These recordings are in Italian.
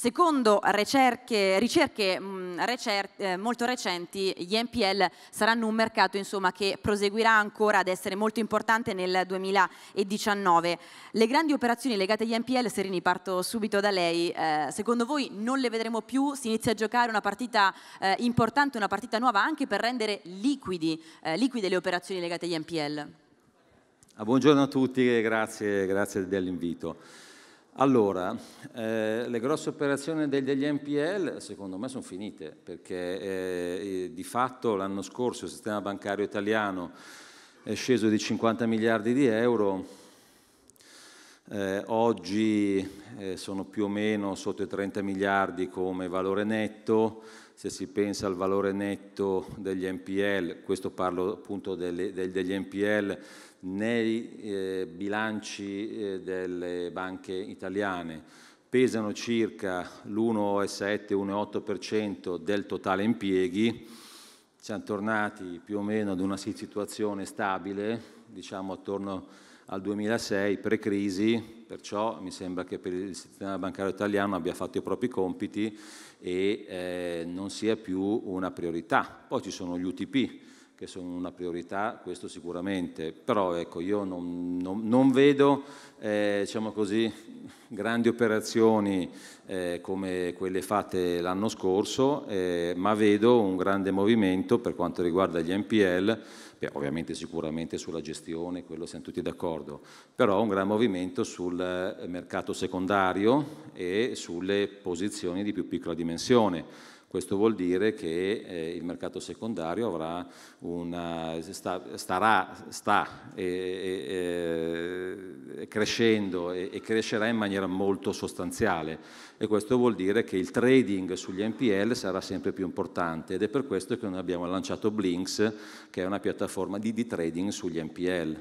Secondo ricerche, ricerche recer eh, molto recenti, gli NPL saranno un mercato insomma, che proseguirà ancora ad essere molto importante nel 2019. Le grandi operazioni legate agli NPL, Serini parto subito da lei, eh, secondo voi non le vedremo più? Si inizia a giocare una partita eh, importante, una partita nuova anche per rendere liquidi, eh, liquide le operazioni legate agli NPL? Ah, buongiorno a tutti e grazie, grazie dell'invito. Allora, eh, le grosse operazioni degli NPL secondo me sono finite perché eh, eh, di fatto l'anno scorso il sistema bancario italiano è sceso di 50 miliardi di euro, eh, oggi eh, sono più o meno sotto i 30 miliardi come valore netto, se si pensa al valore netto degli NPL, questo parlo appunto delle, degli NPL, nei eh, bilanci eh, delle banche italiane. Pesano circa l'1,7-1,8% del totale impieghi. Siamo tornati più o meno ad una situazione stabile, diciamo attorno al 2006, pre-crisi, perciò mi sembra che per il sistema bancario italiano abbia fatto i propri compiti e eh, non sia più una priorità. Poi ci sono gli UTP, che sono una priorità, questo sicuramente, però ecco, io non, non, non vedo eh, diciamo così, grandi operazioni eh, come quelle fatte l'anno scorso, eh, ma vedo un grande movimento per quanto riguarda gli NPL, beh, ovviamente sicuramente sulla gestione, quello siamo tutti d'accordo, però un gran movimento sul mercato secondario e sulle posizioni di più piccola dimensione questo vuol dire che eh, il mercato secondario avrà una, sta, starà, sta e, e, crescendo e, crescerà in maniera molto sostanziale e questo vuol dire che il trading sugli NPL sarà sempre più importante ed è per questo che noi abbiamo lanciato Blinks che è una piattaforma di, di trading sugli NPL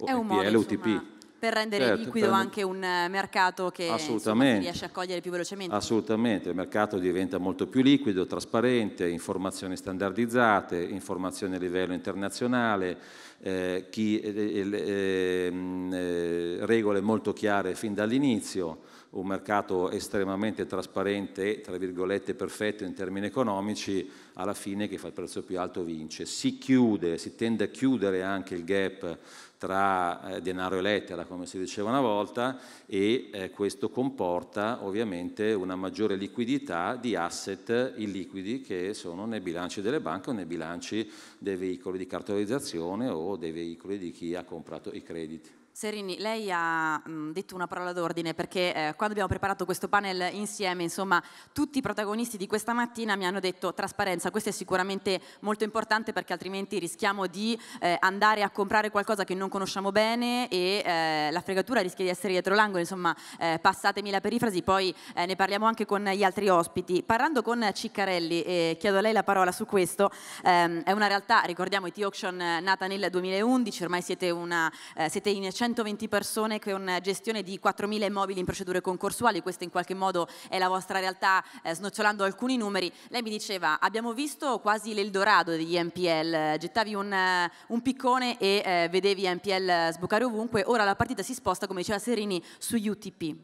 o è NPL modo, UTP. Insomma per rendere certo, liquido per... anche un eh, mercato che insomma, riesce a cogliere più velocemente. Assolutamente, il mercato diventa molto più liquido, trasparente, informazioni standardizzate, informazioni a livello internazionale, eh, chi, eh, eh, ehm, eh regole molto chiare fin dall'inizio, un mercato estremamente trasparente e tra virgolette perfetto in termini economici, alla fine che fa il prezzo più alto vince. Si chiude, si tende a chiudere anche il gap tra eh, denaro e lettera, come si diceva una volta, e eh, questo comporta ovviamente una maggiore liquidità di asset illiquidi che sono nei bilanci delle banche o nei bilanci dei veicoli di cartolarizzazione o dei veicoli di chi ha comprato i crediti. Serini, lei ha mh, mm, detto una parola d'ordine perché eh, quando abbiamo preparato questo panel insieme, insomma, tutti i protagonisti di questa mattina mi hanno detto trasparenza, questo è sicuramente molto importante perché altrimenti rischiamo di eh, andare a comprare qualcosa che non conosciamo bene e eh, la fregatura rischia di essere dietro l'angolo, insomma, eh, passatemi la perifrasi, poi eh, ne parliamo anche con gli altri ospiti. Parlando con Ciccarelli, e chiedo a lei la parola su questo, ehm, è una realtà, ricordiamo, IT Auction eh, nata nel 2011, ormai siete, una, siete in 100 120 persone con gestione di 4.000 immobili in procedure concorsuali, questa in qualche modo è la vostra realtà, eh, snocciolando alcuni numeri, lei mi diceva abbiamo visto quasi l'Eldorado degli NPL, gettavi un, eh, un piccone e eh, vedevi NPL sbucare ovunque, ora la partita si sposta, come diceva Serini, su UTP.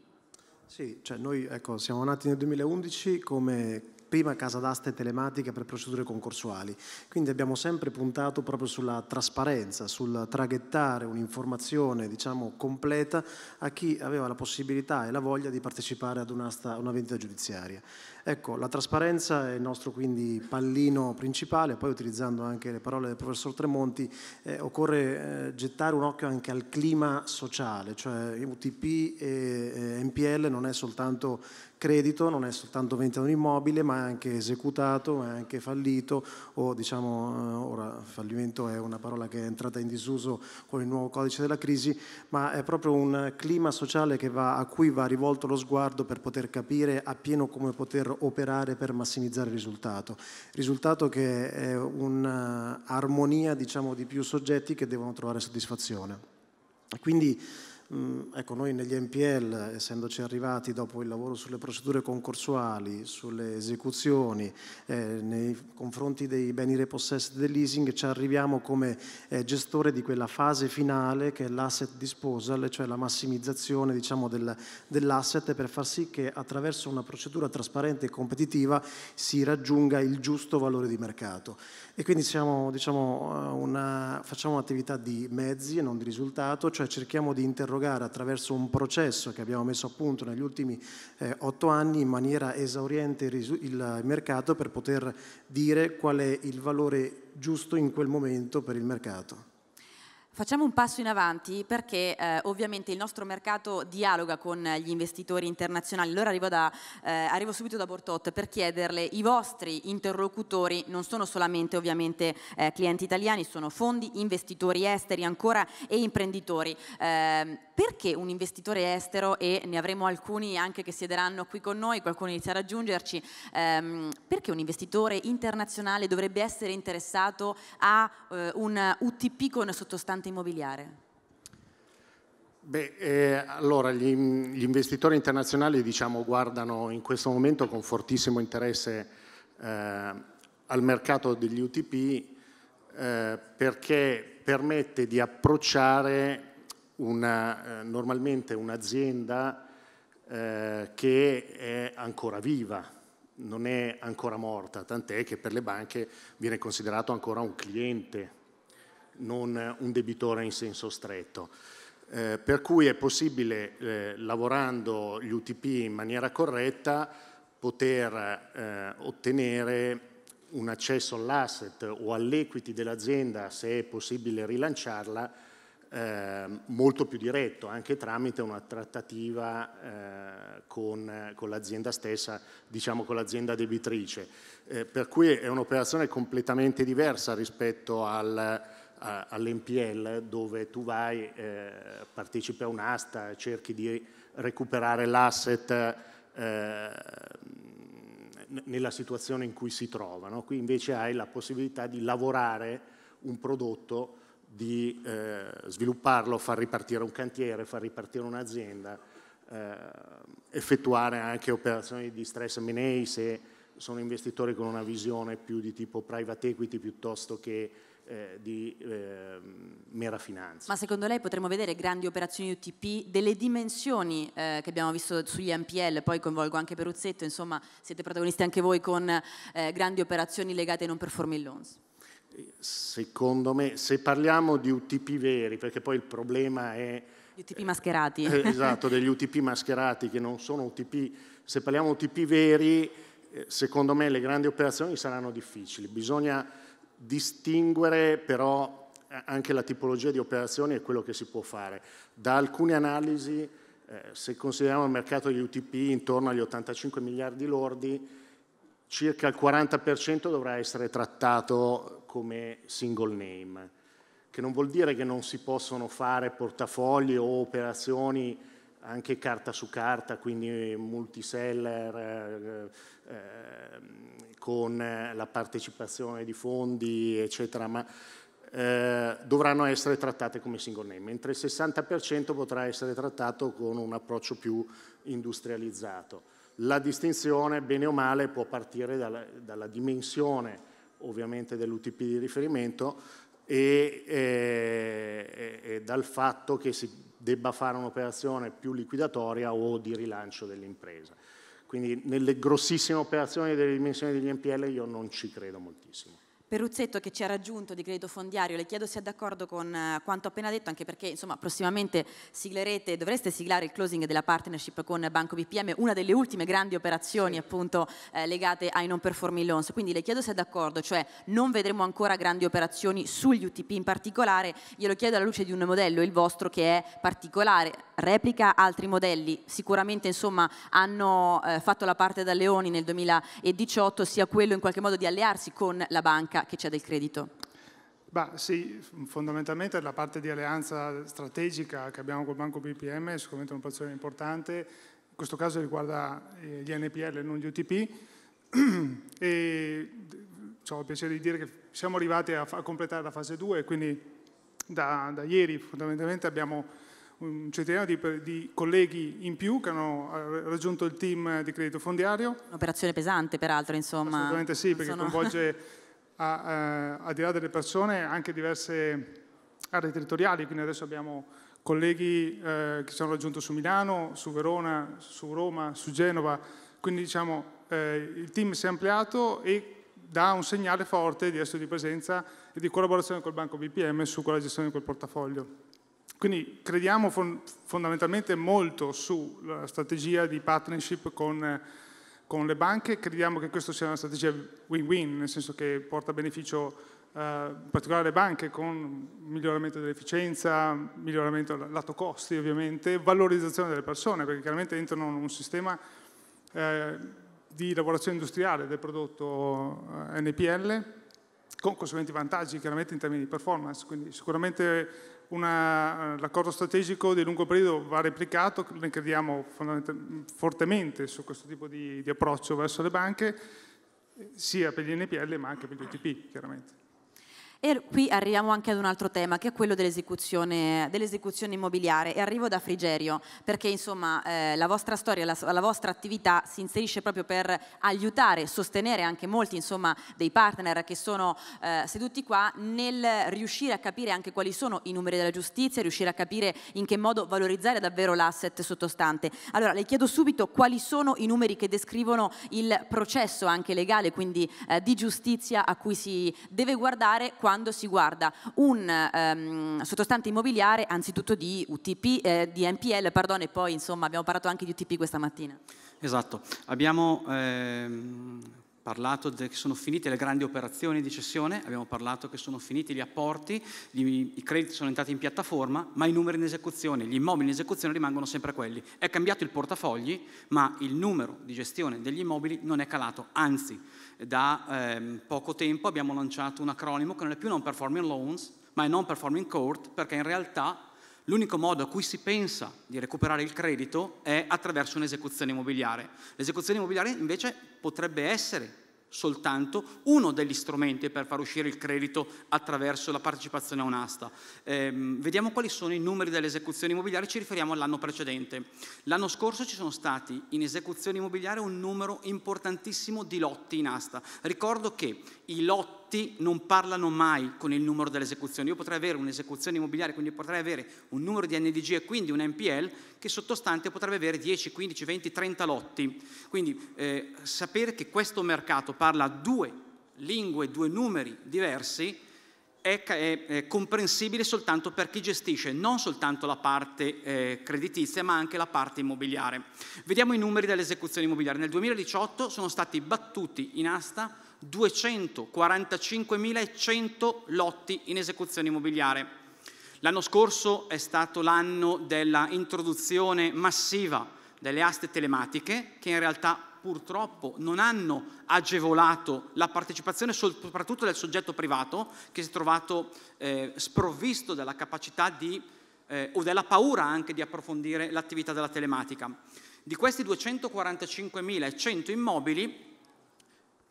Sì, cioè noi ecco, siamo nati nel 2011 come prima casa d'aste telematica per procedure concorsuali. Quindi abbiamo sempre puntato proprio sulla trasparenza, sul traghettare un'informazione diciamo, completa a chi aveva la possibilità e la voglia di partecipare ad un'asta, una vendita giudiziaria. Ecco, la trasparenza è il nostro quindi pallino principale, poi utilizzando anche le parole del professor Tremonti, eh, occorre eh, gettare un occhio anche al clima sociale, cioè UTP e eh, MPL non è soltanto credito, non è soltanto vendita di un immobile, ma è anche esecutato, è anche fallito o diciamo, eh, ora fallimento è una parola che è entrata in disuso con il nuovo codice della crisi, ma è proprio un clima sociale va, a cui va rivolto lo sguardo per poter capire appieno come poter operare per massimizzare il risultato. Risultato che è un'armonia diciamo, di più soggetti che devono trovare soddisfazione. Quindi Mm, ecco, noi negli NPL, essendoci arrivati dopo il lavoro sulle procedure concorsuali, sulle esecuzioni, eh, nei confronti dei beni repossessi dell'easing, ci arriviamo come eh, gestore di quella fase finale che è l'asset disposal, cioè la massimizzazione diciamo, del, dell'asset per far sì che attraverso una procedura trasparente e competitiva si raggiunga il giusto valore di mercato. E quindi siamo, diciamo, eh, una, facciamo un'attività di mezzi e non di risultato, cioè cerchiamo di interrogare attraverso un processo che abbiamo messo a punto negli ultimi eh, otto anni in maniera esauriente il, il mercato per poter dire qual è il valore giusto in quel momento per il mercato. Facciamo un passo in avanti perché eh, ovviamente il nostro mercato dialoga con gli investitori internazionali. Allora arrivo, da, eh, arrivo, subito da Bortot per chiederle, i vostri interlocutori non sono solamente ovviamente eh, clienti italiani, sono fondi, investitori esteri ancora e imprenditori. Ehm, perché un investitore estero, e ne avremo alcuni anche che siederanno qui con noi, qualcuno inizia a raggiungerci, ehm, perché un investitore internazionale dovrebbe essere interessato a eh, un UTP con sottostante immobiliare? Beh, eh, allora gli, gli, investitori internazionali diciamo, guardano in questo momento con fortissimo interesse eh, al mercato degli UTP eh, perché permette di approcciare una, eh, normalmente un'azienda eh, che è ancora viva, non è ancora morta, tant'è che per le banche viene considerato ancora un cliente, non un debitore in senso stretto. Eh, per cui è possibile, eh, lavorando gli UTP in maniera corretta, poter eh, ottenere un accesso all'asset o all'equity dell'azienda, se è possibile rilanciarla, Ehm, molto più diretto, anche tramite una trattativa eh, con, con, l'azienda stessa, diciamo con l'azienda debitrice. Eh, per cui è un'operazione completamente diversa rispetto al, a, all'NPL dove tu vai, eh, partecipi a un'asta, cerchi di recuperare l'asset ehm, nella situazione in cui si trovano. Qui invece hai la possibilità di lavorare un prodotto di eh, svilupparlo, far ripartire un cantiere, far ripartire un'azienda, eh, effettuare anche operazioni di stress M&A se sono investitori con una visione più di tipo private equity piuttosto che eh, di eh, mera finanza. Ma secondo lei potremmo vedere grandi operazioni UTP delle dimensioni eh, che abbiamo visto sugli NPL, poi coinvolgo anche Peruzzetto, insomma siete protagonisti anche voi con eh, grandi operazioni legate ai non performing loans? secondo me, se parliamo di UTP veri, perché poi il problema è... Gli UTP mascherati. Eh, esatto, degli UTP mascherati che non sono UTP. Se parliamo di UTP veri, eh, secondo me le grandi operazioni saranno difficili. Bisogna distinguere però eh, anche la tipologia di operazioni e quello che si può fare. Da alcune analisi, eh, se consideriamo il mercato degli UTP intorno agli 85 miliardi lordi, circa il 40% dovrà essere trattato come single name, che non vuol dire che non si possono fare portafogli o operazioni anche carta su carta, quindi multiseller eh, eh, con la partecipazione di fondi, eccetera, ma eh, dovranno essere trattate come single name, mentre il 60% potrà essere trattato con un approccio più industrializzato la distinzione, bene o male, può partire dalla, dalla dimensione ovviamente dell'UTP di riferimento e, eh, e, e, dal fatto che si debba fare un'operazione più liquidatoria o di rilancio dell'impresa. Quindi nelle grossissime operazioni delle dimensioni degli NPL io non ci credo moltissimo. Peruzzetto che ci ha raggiunto di Credito Fondiario, le chiedo se è d'accordo con eh, quanto appena detto, anche perché insomma, prossimamente siglerete, dovreste siglare il closing della partnership con Banco BPM, una delle ultime grandi operazioni sì. appunto eh, legate ai non performing loans. Quindi le chiedo se è d'accordo, cioè non vedremo ancora grandi operazioni sugli UTP in particolare, glielo chiedo alla luce di un modello, il vostro, che è particolare, replica altri modelli, sicuramente insomma, hanno eh, fatto la parte da Leoni nel 2018, sia quello in qualche modo di allearsi con la banca ricerca che c'è del credito? Bah, sì, fondamentalmente la parte di alleanza strategica che abbiamo col Banco BPM è sicuramente un'operazione importante, in questo caso riguarda eh, gli NPL, e non gli UTP, e cioè, ho il piacere di dire che siamo arrivati a, a completare la fase 2, quindi da, da ieri fondamentalmente abbiamo un centinaio di, di, colleghi in più che hanno eh, raggiunto il team di credito fondiario. Un'operazione pesante, peraltro, insomma. Assolutamente sì, perché sono... coinvolge a, eh, al di là delle persone, anche diverse aree territoriali, quindi adesso abbiamo colleghi eh, che ci hanno raggiunto su Milano, su Verona, su Roma, su Genova, quindi diciamo eh, il team si è ampliato e dà un segnale forte di essere di presenza e di collaborazione col Banco BPM su quella gestione di quel portafoglio. Quindi crediamo fon fondamentalmente molto sulla strategia di partnership con con le banche crediamo che questa sia una strategia win-win, nel senso che porta beneficio eh, in particolare alle banche con miglioramento dell'efficienza, miglioramento lato costi ovviamente, valorizzazione delle persone, perché chiaramente entrano in un sistema eh, di lavorazione industriale del prodotto eh, NPL con conseguenti vantaggi chiaramente in termini di performance, quindi sicuramente eh, l'accordo strategico di lungo periodo va replicato, noi crediamo fortemente su questo tipo di, di approccio verso le banche, sia per gli NPL ma anche per gli OTP chiaramente. E qui arriviamo anche ad un altro tema, che è quello dell'esecuzione, dell'esecuzione immobiliare. E arrivo da Frigerio, perché insomma eh, la vostra storia, la, la, vostra attività si inserisce proprio per aiutare, sostenere anche molti insomma, dei partner che sono eh, seduti qua nel riuscire a capire anche quali sono i numeri della giustizia, riuscire a capire in che modo valorizzare davvero l'asset sottostante. Allora le chiedo subito quali sono i numeri che descrivono il processo anche legale, quindi eh, di giustizia a cui si deve guardare quando si guarda un um, sottostante immobiliare anzitutto di, UTP, eh, di NPL pardon, e poi insomma abbiamo parlato anche di UTP questa mattina. Esatto, abbiamo ehm, parlato che sono finite le grandi operazioni di cessione, abbiamo parlato che sono finiti gli apporti, gli, i crediti sono entrati in piattaforma, ma i numeri in esecuzione, gli immobili in esecuzione rimangono sempre quelli. È cambiato il portafogli, ma il numero di gestione degli immobili non è calato, anzi da ehm, poco tempo abbiamo lanciato un acronimo che non è più non performing loans, ma è non performing court, perché in realtà l'unico modo a cui si pensa di recuperare il credito è attraverso un'esecuzione immobiliare. L'esecuzione immobiliare invece potrebbe essere soltanto uno degli strumenti per far uscire il credito attraverso la partecipazione a un'asta. Eh, vediamo quali sono i numeri delle esecuzioni immobiliari, ci riferiamo all'anno precedente. L'anno scorso ci sono stati in esecuzione immobiliare un numero importantissimo di lotti in asta. Ricordo che i lotti lotti non parlano mai con il numero delle esecuzioni. Io potrei avere un'esecuzione immobiliare, quindi potrei avere un numero di NDG e quindi un NPL che sottostante potrebbe avere 10, 15, 20, 30 lotti. Quindi eh, sapere che questo mercato parla due lingue, due numeri diversi è, è, è comprensibile soltanto per chi gestisce non soltanto la parte eh, creditizia ma anche la parte immobiliare. Vediamo i numeri delle esecuzioni immobiliari. Nel 2018 sono stati battuti in asta 245.100 lotti in esecuzione immobiliare. L'anno scorso è stato l'anno della introduzione massiva delle aste telematiche che in realtà purtroppo non hanno agevolato la partecipazione soprattutto del soggetto privato che si è trovato eh, sprovvisto della capacità di, eh, o della paura anche di approfondire l'attività della telematica. Di questi 245.100 immobili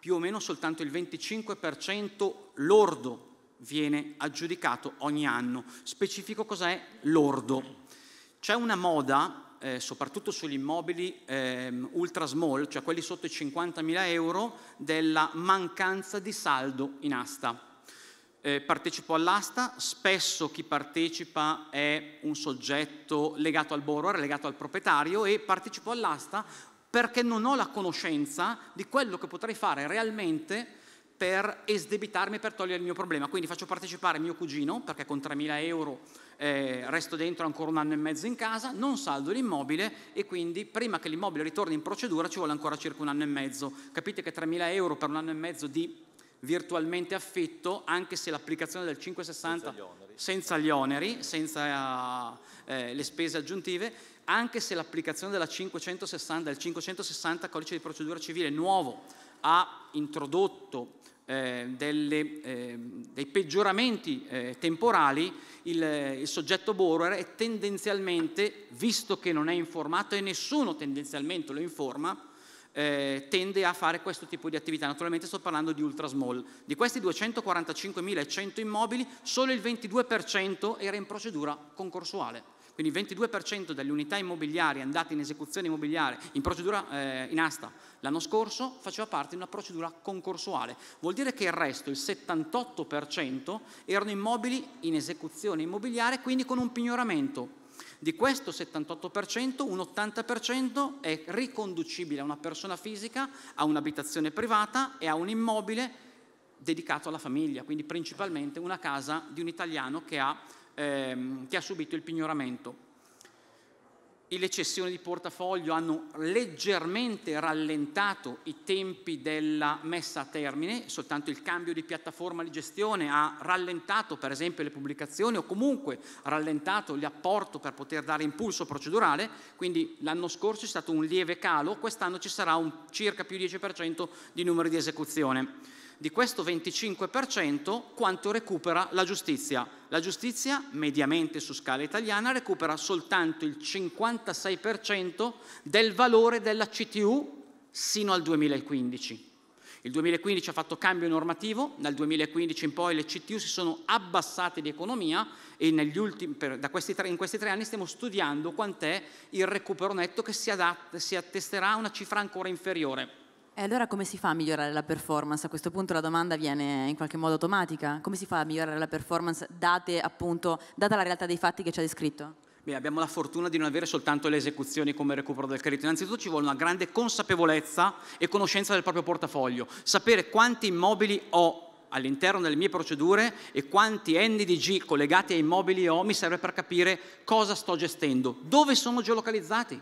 più o meno soltanto il 25% lordo viene aggiudicato ogni anno. Specifico cos'è lordo. C'è una moda, eh, soprattutto sugli immobili eh, ultra small, cioè quelli sotto i 50.000 euro, della mancanza di saldo in asta. Eh, partecipo all'asta, spesso chi partecipa è un soggetto legato al borrower, legato al proprietario e partecipo all'asta perché non ho la conoscenza di quello che potrei fare realmente per esdebitarmi, per togliere il mio problema. Quindi faccio partecipare mio cugino, perché con 3.000 euro eh, resto dentro ancora un anno e mezzo in casa, non saldo l'immobile e quindi prima che l'immobile ritorni in procedura ci vuole ancora circa un anno e mezzo. Capite che 3.000 euro per un anno e mezzo di virtualmente affitto, anche se l'applicazione del 560 senza gli oneri, senza, gli oneri, senza eh, le spese aggiuntive, anche se l'applicazione del 560 codice di procedura civile nuovo ha introdotto eh, delle, eh, dei peggioramenti eh, temporali, il, eh, il, soggetto borrower è tendenzialmente, visto che non è informato e nessuno tendenzialmente lo informa, eh, tende a fare questo tipo di attività. Naturalmente sto parlando di ultra small. Di questi 245.100 immobili, solo il 22% era in procedura concorsuale quindi il 22% delle unità immobiliari andate in esecuzione immobiliare in, procedura, eh, in asta l'anno scorso faceva parte di una procedura concorsuale, vuol dire che il resto, il 78%, erano immobili in esecuzione immobiliare, quindi con un pignoramento. Di questo 78%, un 80% è riconducibile a una persona fisica, a un'abitazione privata e a un immobile dedicato alla famiglia, quindi principalmente una casa di un italiano che ha ehm, che ha subito il pignoramento. Le cessioni di portafoglio hanno leggermente rallentato i tempi della messa a termine, soltanto il cambio di piattaforma di gestione ha rallentato per esempio le pubblicazioni o comunque rallentato l'apporto per poter dare impulso procedurale, quindi l'anno scorso c'è stato un lieve calo, quest'anno ci sarà un circa più 10% di numero di esecuzione di questo 25% quanto recupera la giustizia. La giustizia, mediamente su scala italiana, recupera soltanto il 56% del valore della CTU sino al 2015. Il 2015 ha fatto cambio normativo, dal 2015 in poi le CTU si sono abbassate di economia e ultimi, per, tre, in questi tre anni stiamo studiando quant'è il recupero netto che si, adatta, si attesterà a una cifra ancora inferiore. E allora come si fa a migliorare la performance? A questo punto la domanda viene in qualche modo automatica. Come si fa a migliorare la performance date, appunto, data la realtà dei fatti che ci ha descritto? Beh, abbiamo la fortuna di non avere soltanto le esecuzioni come recupero del credito. Innanzitutto ci vuole una grande consapevolezza e conoscenza del proprio portafoglio. Sapere quanti immobili ho all'interno delle mie procedure e quanti NDG collegati ai immobili ho mi serve per capire cosa sto gestendo, dove sono geolocalizzati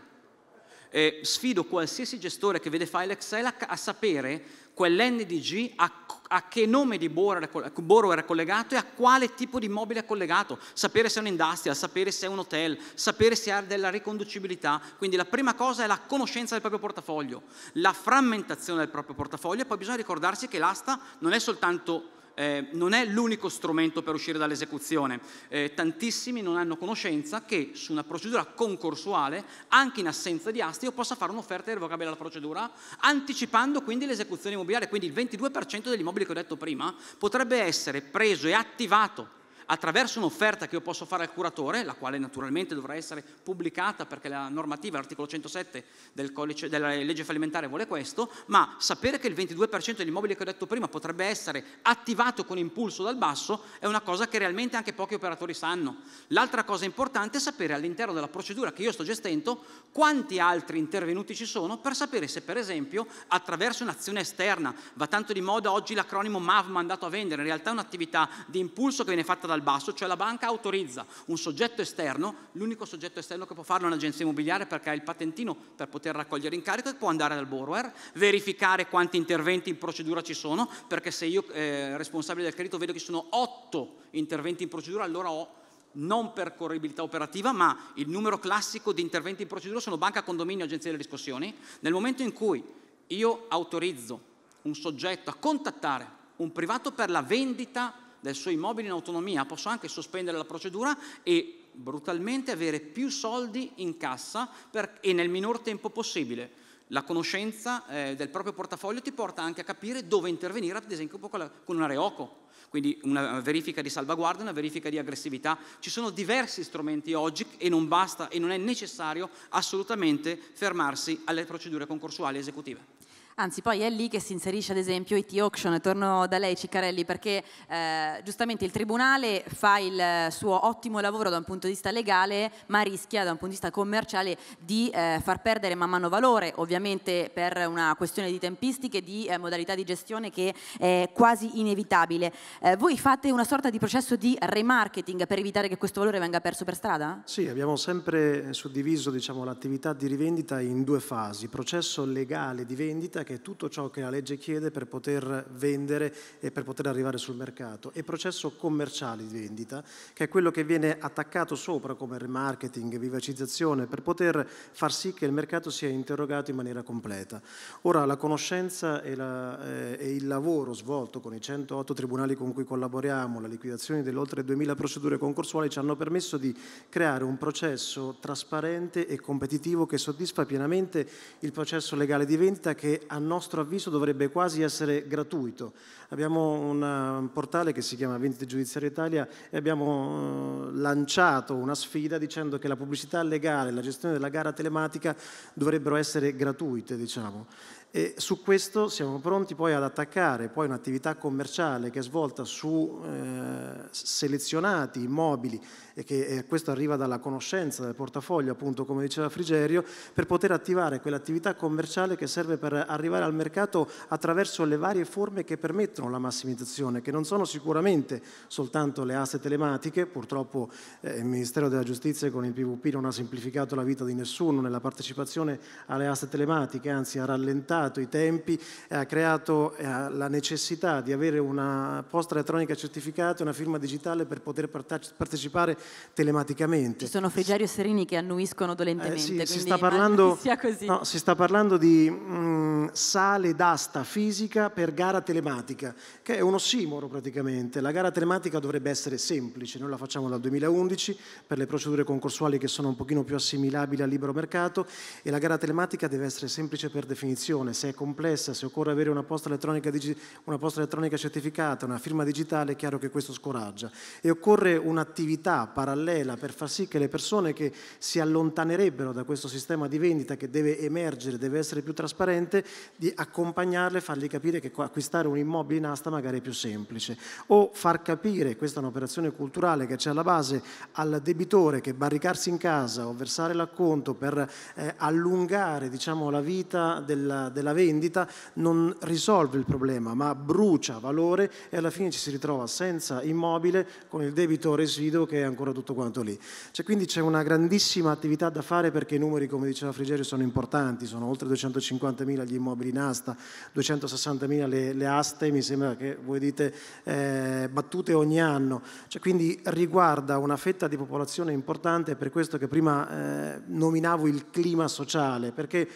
eh, sfido qualsiasi gestore che vede file Excel a, a sapere quell'NDG a, a, che nome di borrow era collegato e a quale tipo di immobile è collegato, sapere se è un'industria, sapere se è un hotel, sapere se ha della riconducibilità. Quindi la prima cosa è la conoscenza del proprio portafoglio, la frammentazione del proprio portafoglio e poi bisogna ricordarsi che l'asta non è soltanto eh, non è l'unico strumento per uscire dall'esecuzione. Eh, tantissimi non hanno conoscenza che su una procedura concorsuale, anche in assenza di asti, io possa fare un'offerta irrevocabile alla procedura, anticipando quindi l'esecuzione immobiliare. Quindi il 22% degli immobili che ho detto prima potrebbe essere preso e attivato attraverso un'offerta che io posso fare al curatore, la quale naturalmente dovrà essere pubblicata perché la normativa, l'articolo 107 del codice, della legge fallimentare vuole questo, ma sapere che il 22% dell'immobile che ho detto prima potrebbe essere attivato con impulso dal basso è una cosa che realmente anche pochi operatori sanno. L'altra cosa importante è sapere all'interno della procedura che io sto gestendo quanti altri intervenuti ci sono per sapere se per esempio attraverso un'azione esterna, va tanto di moda oggi l'acronimo MAV mandato a vendere, in realtà è un'attività di impulso che viene fatta da dal basso, cioè la banca autorizza un soggetto esterno, l'unico soggetto esterno che può farlo è un'agenzia immobiliare perché ha il patentino per poter raccogliere incarico e può andare dal borrower, verificare quanti interventi in procedura ci sono, perché se io eh, responsabile del credito vedo che ci sono otto interventi in procedura, allora ho non percorribilità operativa, ma il numero classico di interventi in procedura sono banca, condominio, agenzia delle riscossioni. Nel momento in cui io autorizzo un soggetto a contattare un privato per la vendita del suo immobile in autonomia, posso anche sospendere la procedura e brutalmente avere più soldi in cassa per, e nel minor tempo possibile. La conoscenza eh, del proprio portafoglio ti porta anche a capire dove intervenire, ad esempio con, la, con una reoco, quindi una verifica di salvaguardia, una verifica di aggressività. Ci sono diversi strumenti oggi e non basta e non è necessario assolutamente fermarsi alle procedure concorsuali esecutive. Anzi, poi è lì che si inserisce ad esempio IT Auction, torno da lei Ciccarelli, perché eh, giustamente il Tribunale fa il suo ottimo lavoro da un punto di vista legale, ma rischia da un punto di vista commerciale di eh, far perdere man mano valore, ovviamente per una questione di tempistiche, di eh, modalità di gestione che è quasi inevitabile. Eh, voi fate una sorta di processo di remarketing per evitare che questo valore venga perso per strada? Sì, abbiamo sempre suddiviso diciamo, l'attività di rivendita in due fasi, processo legale di vendita che è tutto ciò che la legge chiede per poter vendere e per poter arrivare sul mercato, e processo commerciale di vendita, che è quello che viene attaccato sopra come remarketing, vivacizzazione, per poter far sì che il mercato sia interrogato in maniera completa. Ora, la conoscenza e, la, eh, e il lavoro svolto con i 108 tribunali con cui collaboriamo, la liquidazione dell'oltre 2000 procedure concorsuali ci hanno permesso di creare un processo trasparente e competitivo che soddisfa pienamente il processo legale di vendita che a nostro avviso dovrebbe quasi essere gratuito. Abbiamo un eh, portale che si chiama Vendite Giudiziaria Italia e abbiamo eh, lanciato una sfida dicendo che la pubblicità legale e la gestione della gara telematica dovrebbero essere gratuite. Diciamo. E su questo siamo pronti poi ad attaccare poi un'attività commerciale che è svolta su eh, selezionati immobili e che eh, questo arriva dalla conoscenza del portafoglio, appunto come diceva Frigerio, per poter attivare quell'attività commerciale che serve per arrivare al mercato attraverso le varie forme che permettono la massimizzazione, che non sono sicuramente soltanto le aste telematiche, purtroppo eh, il Ministero della Giustizia con il PVP non ha semplificato la vita di nessuno nella partecipazione alle aste telematiche, anzi ha rallentato i tempi e ha creato eh, la necessità di avere una posta elettronica certificata, e una firma digitale per poter partecipare telematicamente. Ci sono Frigerio Serini che annuiscono eh, dolentemente. Eh, sì, si, sta parlando, no, si, sta parlando, di mh, mm, sale d'asta fisica per gara telematica, che è un ossimoro praticamente. La gara telematica dovrebbe essere semplice, noi la facciamo dal 2011 per le procedure concorsuali che sono un pochino più assimilabili al libero mercato e la gara telematica deve essere semplice per definizione, se è complessa, se occorre avere una posta elettronica, digi- una posta elettronica certificata, una firma digitale, è chiaro che questo scoraggia. E occorre un'attività parallela per far sì che le persone che si allontanerebbero da questo sistema di vendita che deve emergere, deve essere più trasparente, di accompagnarle, fargli capire che acquistare un immobile in asta magari è più semplice. O far capire, questa è un'operazione culturale che c'è alla base, al debitore che barricarsi in casa o versare l'acconto per eh, allungare diciamo, la vita della, della vendita non risolve il problema, ma brucia valore e alla fine ci si ritrova senza immobile con il debito residuo che è ancora pure tutto quanto lì. Cioè, quindi c'è una grandissima attività da fare perché i numeri, come diceva Frigerio, sono importanti, sono oltre 250.000 gli immobili in asta, 260.000 le, le, aste, mi sembra che voi dite eh, battute ogni anno, cioè, quindi riguarda una fetta di popolazione importante, è per questo che prima eh, nominavo il clima sociale, perché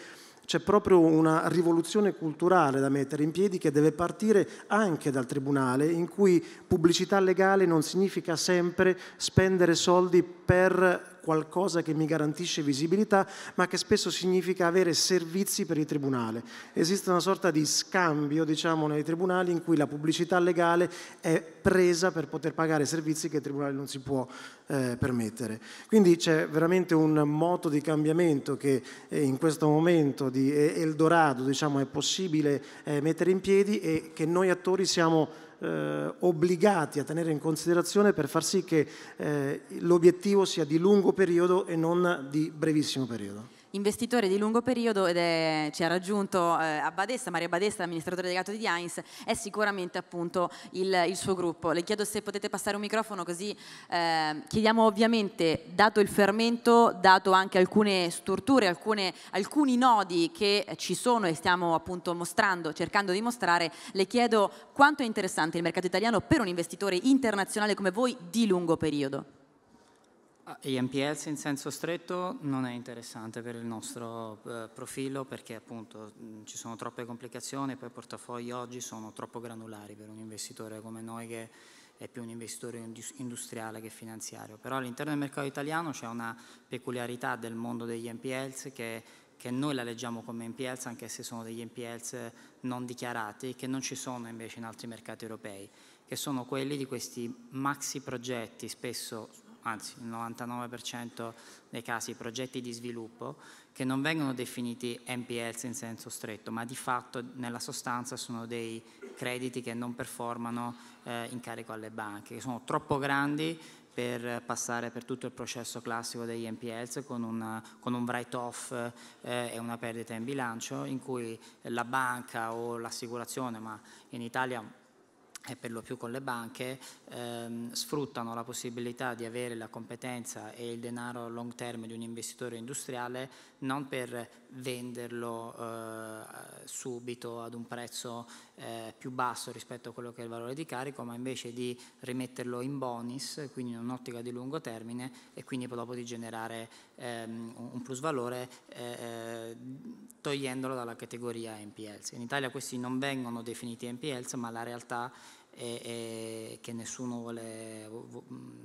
c'è proprio una rivoluzione culturale da mettere in piedi che deve partire anche dal Tribunale, in cui pubblicità legale non significa sempre spendere soldi per qualcosa che mi garantisce visibilità, ma che spesso significa avere servizi per il tribunale. Esiste una sorta di scambio, diciamo, nei tribunali in cui la pubblicità legale è presa per poter pagare servizi che il tribunale non si può eh, permettere. Quindi c'è veramente un moto di cambiamento che eh, in questo momento di Eldorado diciamo, è possibile eh, mettere in piedi e che noi attori siamo eh, obbligati a tenere in considerazione per far sì che eh, l'obiettivo sia di lungo periodo e non di brevissimo periodo investitore di lungo periodo ed è, ci ha raggiunto eh, a Badessa, Maria Badessa, amministratore delegato di Heinz, è sicuramente appunto il, il, suo gruppo. Le chiedo se potete passare un microfono così eh, chiediamo ovviamente, dato il fermento, dato anche alcune strutture, alcune, alcuni nodi che ci sono e stiamo appunto mostrando, cercando di mostrare, le chiedo quanto è interessante il mercato italiano per un investitore internazionale come voi di lungo periodo. Ah, IMPLs in senso stretto non è interessante per il nostro eh, profilo perché appunto ci sono troppe complicazioni e poi i portafogli oggi sono troppo granulari per un investitore come noi che è più un investitore industriale che finanziario. Però all'interno del mercato italiano c'è una peculiarità del mondo degli MPLs che, che noi la leggiamo come MPLs anche se sono degli MPLs non dichiarati che non ci sono invece in altri mercati europei che sono quelli di questi maxi progetti spesso anzi il 99% dei casi, progetti di sviluppo che non vengono definiti NPLs in senso stretto, ma di fatto nella sostanza sono dei crediti che non performano eh, in carico alle banche, che sono troppo grandi per passare per tutto il processo classico degli NPLs con, una, con un write-off eh, e una perdita in bilancio in cui la banca o l'assicurazione, ma in Italia e per lo più con le banche, ehm, sfruttano la possibilità di avere la competenza e il denaro a long term di un investitore industriale non per venderlo eh, subito ad un prezzo eh, più basso rispetto a quello che è il valore di carico, ma invece di rimetterlo in bonus, quindi in un'ottica di lungo termine e quindi poi dopo di generare ehm, un plus valore eh, eh, togliendolo dalla categoria NPLs. In Italia questi non vengono definiti NPLs, ma la realtà è, e, che nessuno vuole,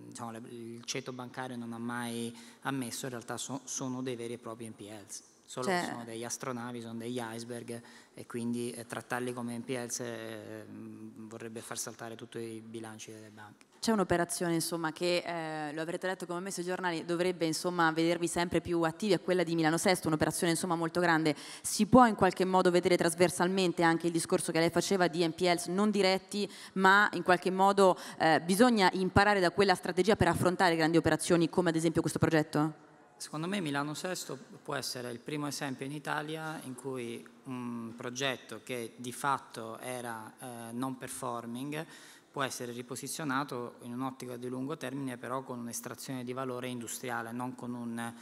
diciamo, il ceto bancario non ha mai ammesso, in realtà so, sono dei veri e propri NPLs solo cioè... che sono degli astronavi, sono degli iceberg e quindi eh, trattarli come NPLs eh, mm, vorrebbe far saltare tutti i bilanci delle banche. C'è un'operazione insomma, che, eh, lo avrete letto come ho messo i giornali, dovrebbe insomma, vedervi sempre più attivi, è quella di Milano Sesto, un'operazione insomma, molto grande. Si può in qualche modo vedere trasversalmente anche il discorso che lei faceva di NPLs non diretti, ma in qualche modo eh, bisogna imparare da quella strategia per affrontare grandi operazioni come ad esempio questo progetto? Secondo me Milano Sesto può essere il primo esempio in Italia in cui un progetto che di fatto era eh, non performing può essere riposizionato in un'ottica di lungo termine però con un'estrazione di valore industriale, non con un eh,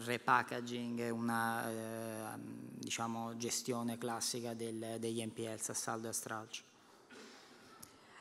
repackaging, una eh, diciamo, gestione classica del, degli NPL a saldo e a stralcio.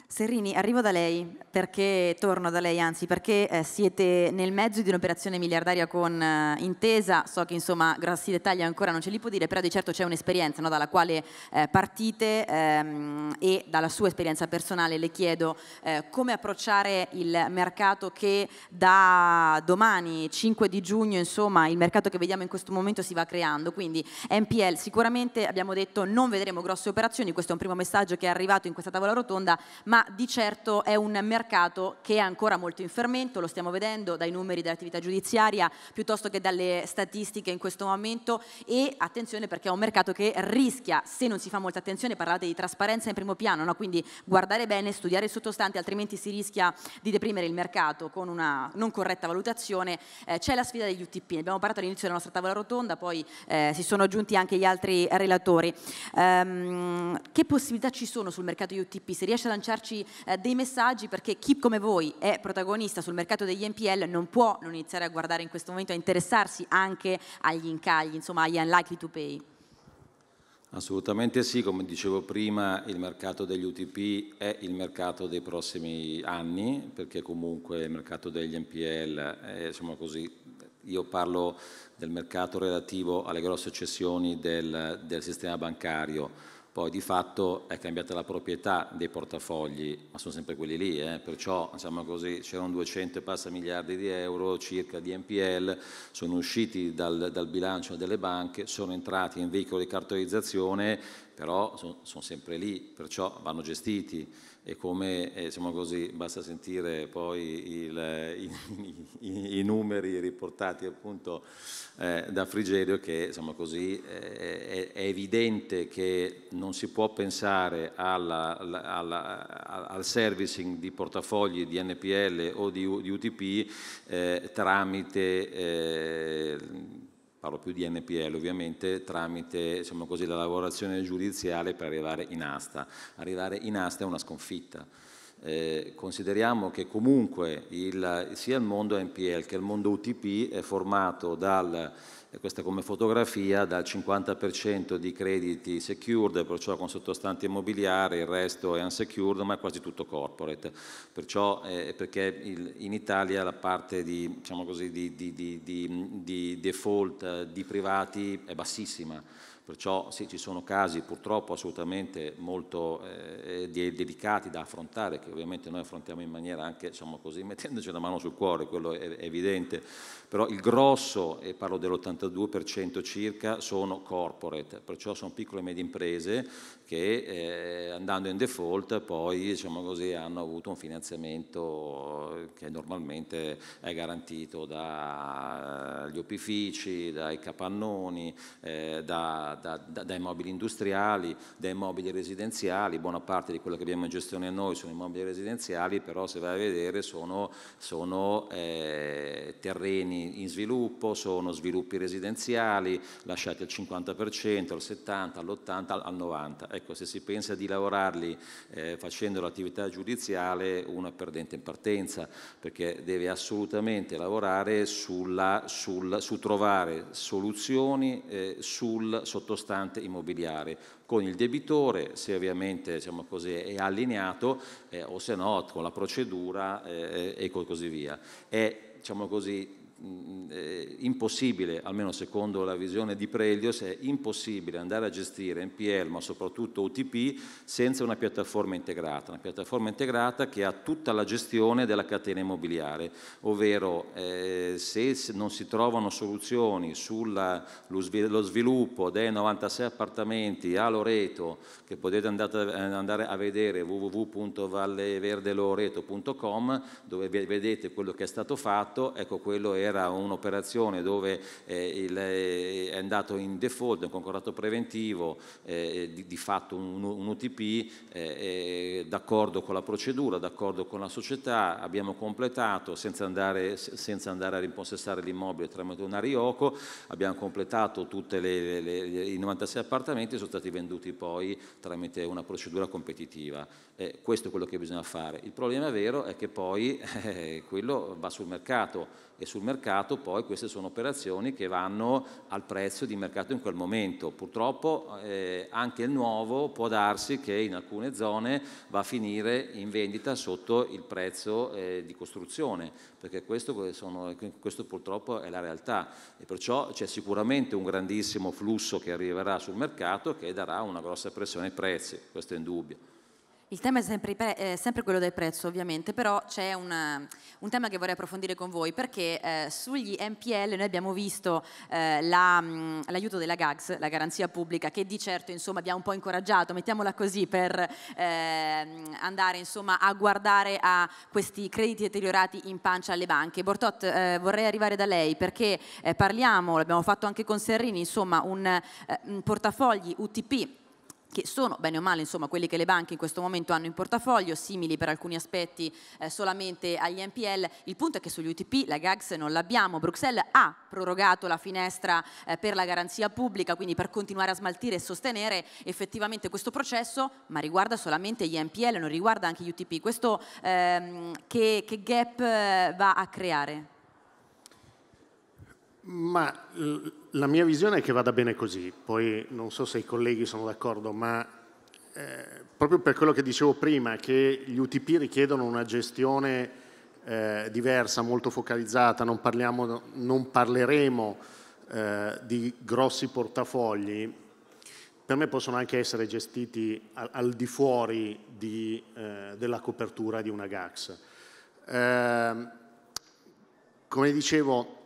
Serrini, arrivo da lei, perché torno da lei, anzi perché eh, siete nel mezzo di un'operazione miliardaria con eh, Intesa, so che insomma grossi dettagli ancora non ce li può dire, però di certo c'è un'esperienza no, dalla quale eh, partite ehm, e dalla sua esperienza personale le chiedo eh, come approcciare il mercato che da domani 5 di giugno, insomma il mercato che vediamo in questo momento si va creando, quindi NPL sicuramente abbiamo detto non vedremo grosse operazioni, questo è un primo messaggio che è arrivato in questa tavola rotonda, ma ma di certo è un mercato che è ancora molto in fermento, lo stiamo vedendo dai numeri dell'attività giudiziaria piuttosto che dalle statistiche in questo momento e attenzione perché è un mercato che rischia, se non si fa molta attenzione, parlate di trasparenza in primo piano, no? quindi guardare bene, studiare il sottostante, altrimenti si rischia di deprimere il mercato con una non corretta valutazione. Eh, c'è la sfida degli UTP, ne abbiamo parlato all'inizio della nostra tavola rotonda, poi eh, si sono aggiunti anche gli altri relatori. Um, che possibilità ci sono sul mercato UTP? Se riesce a lanciarci mandarci eh, dei messaggi perché chi come voi è protagonista sul mercato degli NPL non può non iniziare a guardare in questo momento, a interessarsi anche agli incagli, insomma agli unlikely to pay. Assolutamente sì, come dicevo prima il mercato degli UTP è il mercato dei prossimi anni perché comunque il mercato degli NPL è, diciamo così, io parlo del mercato relativo alle grosse cessioni del, del sistema bancario poi di fatto è cambiata la proprietà dei portafogli, ma sono sempre quelli lì, eh? perciò diciamo così, c'erano 200 e passa miliardi di euro circa di NPL, sono usciti dal, dal bilancio delle banche, sono entrati in veicolo di cartolizzazione, però sono, sono sempre lì, perciò vanno gestiti e come, eh, diciamo così, basta sentire poi il, i, i, i, numeri riportati appunto eh, da Frigerio che, diciamo così, eh, è, è, evidente che non si può pensare alla, alla, al servicing di portafogli di NPL o di, di UTP eh, tramite eh, parlo più di NPL ovviamente, tramite diciamo così, la lavorazione giudiziale per arrivare in asta. Arrivare in asta è una sconfitta eh, consideriamo che comunque il, sia il mondo NPL che il mondo UTP è formato dal, eh, questa come fotografia, dal 50% di crediti secured, perciò con sottostante immobiliare, il resto è unsecured, ma è quasi tutto corporate. Perciò, eh, perché in Italia la parte di, diciamo così, di, di, di default eh, di privati è bassissima Perciò sì, ci sono casi purtroppo assolutamente molto eh, delicati da affrontare, che ovviamente noi affrontiamo in maniera anche, diciamo così, mettendoci una mano sul cuore, quello è, è evidente, però il grosso, e parlo dell'82% circa, sono corporate, perciò sono piccole e medie imprese che eh, andando in default poi diciamo così, hanno avuto un finanziamento che normalmente è garantito dagli opifici, dai capannoni, eh, da da, da, da, immobili industriali, da immobili residenziali, buona parte di quello che abbiamo in gestione noi sono immobili residenziali, però se vai a vedere sono, sono eh, terreni in sviluppo, sono sviluppi residenziali lasciati al 50%, al 70%, all'80%, al 90%. Ecco, se si pensa di lavorarli eh, facendo l'attività giudiziale, uno è perdente in partenza, perché deve assolutamente lavorare sulla, sul, su trovare soluzioni eh, sul sottoposto sottostante immobiliare, con il debitore se ovviamente diciamo così, è allineato eh, o se no con la procedura eh, e così via. È diciamo così, eh, impossibile, almeno secondo la visione di Prelios, è impossibile andare a gestire NPL, ma soprattutto OTP, senza una piattaforma integrata, una piattaforma integrata che ha tutta la gestione della catena immobiliare, ovvero eh, se non si trovano soluzioni sullo sviluppo dei 96 appartamenti a Loreto, che potete eh, andare a vedere www.valleverdeloreto.com, dove vedete quello che è stato fatto, ecco quello era era un'operazione dove eh, eh, è andato in default un concordato preventivo, eh, di, di, fatto un, un UTP, eh, d'accordo con la procedura, d'accordo con la società, abbiamo completato senza andare, senza andare a rimpossessare l'immobile tramite una rioco, abbiamo completato tutti i 96 appartamenti sono stati venduti poi tramite una procedura competitiva. Eh, questo è quello che bisogna fare. Il problema vero è che poi eh, quello va sul mercato e sul mercato poi queste sono operazioni che vanno al prezzo di mercato in quel momento. Purtroppo eh, anche il nuovo può darsi che in alcune zone va a finire in vendita sotto il prezzo eh, di costruzione, perché questo, sono, questo, purtroppo è la realtà e perciò c'è sicuramente un grandissimo flusso che arriverà sul mercato che darà una grossa pressione ai prezzi, questo è indubbio. Il tema è sempre, è sempre, quello del prezzo ovviamente, però c'è un, un tema che vorrei approfondire con voi perché eh, sugli NPL noi abbiamo visto eh, mm, l'aiuto della GAGS, la garanzia pubblica, che di certo insomma, abbiamo un po' incoraggiato, mettiamola così, per eh, andare insomma, a guardare a questi crediti deteriorati in pancia alle banche. Bortot, eh, vorrei arrivare da lei perché eh, parliamo, l'abbiamo fatto anche con Serrini, insomma, un, eh, un portafogli UTP che sono bene o male insomma, quelli che le banche in questo momento hanno in portafoglio, simili per alcuni aspetti eh, solamente agli NPL. Il punto è che sugli UTP la GAGS non l'abbiamo. Bruxelles ha prorogato la finestra eh, per la garanzia pubblica, quindi per continuare a smaltire e sostenere effettivamente questo processo, ma riguarda solamente gli NPL, non riguarda anche gli UTP. Questo ehm, che, che gap eh, va a creare? Ma la mia visione è che vada bene così, poi non so se i colleghi sono d'accordo, ma eh, proprio per quello che dicevo prima, che gli UTP richiedono una gestione eh, diversa, molto focalizzata, non, parliamo, non parleremo eh, di grossi portafogli, per me possono anche essere gestiti al, al di fuori di, eh, della copertura di una GAX. Ehm, come dicevo,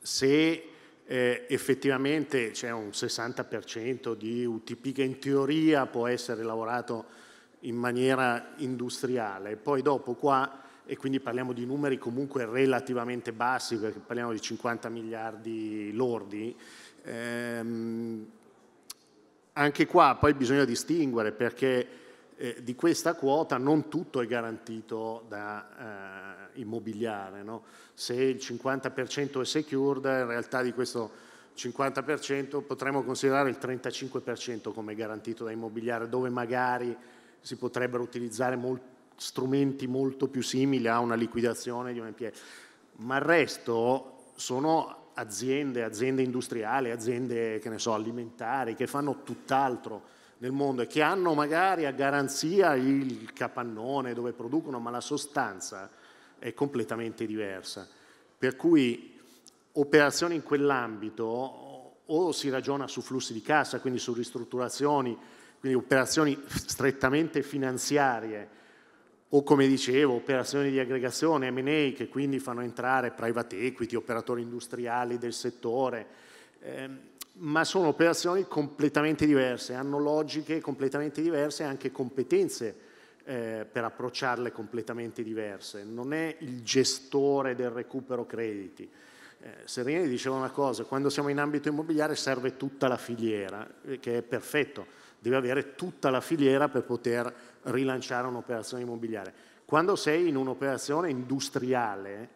se eh, effettivamente c'è un 60% di UTP che in teoria può essere lavorato in maniera industriale, poi dopo qua, e quindi parliamo di numeri comunque relativamente bassi, perché parliamo di 50 miliardi lordi, ehm, anche qua poi bisogna distinguere perché eh, di questa quota non tutto è garantito da... Eh, immobiliare. No? Se il 50% è secured, in realtà di questo 50% potremmo considerare il 35% come garantito da immobiliare, dove magari si potrebbero utilizzare molt strumenti molto più simili a una liquidazione di un MPL. Ma il resto sono aziende, aziende industriali, aziende che so, alimentari, che fanno tutt'altro nel mondo e che hanno magari a garanzia il capannone dove producono, ma la sostanza è completamente diversa. Per cui operazioni in quell'ambito o si ragiona su flussi di cassa, quindi su ristrutturazioni, quindi operazioni strettamente finanziarie, o come dicevo, operazioni di aggregazione, MA, che quindi fanno entrare private equity, operatori industriali del settore, eh, ma sono operazioni completamente diverse, hanno logiche completamente diverse e anche competenze diverse eh, per approcciarle completamente diverse, non è il gestore del recupero crediti. Eh, Serini diceva una cosa, quando siamo in ambito immobiliare serve tutta la filiera, eh, che è perfetto, deve avere tutta la filiera per poter rilanciare un'operazione immobiliare. Quando sei in un'operazione industriale,